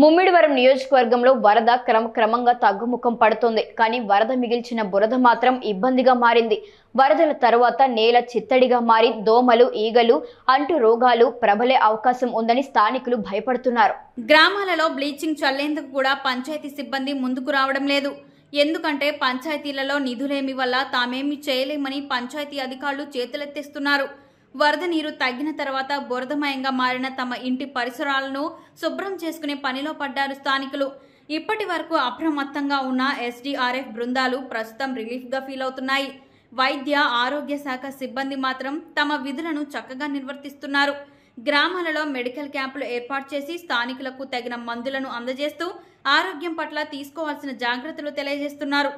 ముమ్మిడివరం నియోజకవర్గంలో వరద క్రమక్రమంగా తగ్గుముఖం పడుతోంది కానీ వరద మిగిల్చిన బురద మాత్రం ఇబ్బందిగా మారింది వరదల తరువాత నేల చిత్తడిగా మారి దోమలు ఈగలు అంటు రోగాలు ప్రబలే అవకాశం ఉందని స్థానికులు భయపడుతున్నారు గ్రామాలలో బ్లీచింగ్ చల్లేందుకు కూడా పంచాయతీ సిబ్బంది ముందుకు రావడం లేదు ఎందుకంటే పంచాయతీలలో నిధులేమి వల్ల తామేమి చేయలేమని పంచాయతీ అధికారులు చేతులెత్తేస్తున్నారు వరద నీరు తగ్గిన తర్వాత బురదమయంగా మారిన తమ ఇంటి పరిసరాలను శుభ్రం చేసుకునే పనిలో పడ్డారు స్థానికులు ఇప్పటి వరకు అప్రమత్తంగా ఉన్న ఎస్డీఆర్ఎఫ్ బృందాలు ప్రస్తుతం రిలీఫ్గా ఫీల్ అవుతున్నాయి వైద్య ఆరోగ్య శాఖ సిబ్బంది మాత్రం తమ విధులను చక్కగా నిర్వర్తిస్తున్నారు గ్రామాలలో మెడికల్ క్యాంపులు ఏర్పాటు చేసి స్థానికులకు తగిన మందులను అందజేస్తూ ఆరోగ్యం పట్ల తీసుకోవాల్సిన జాగ్రత్తలు తెలియజేస్తున్నారు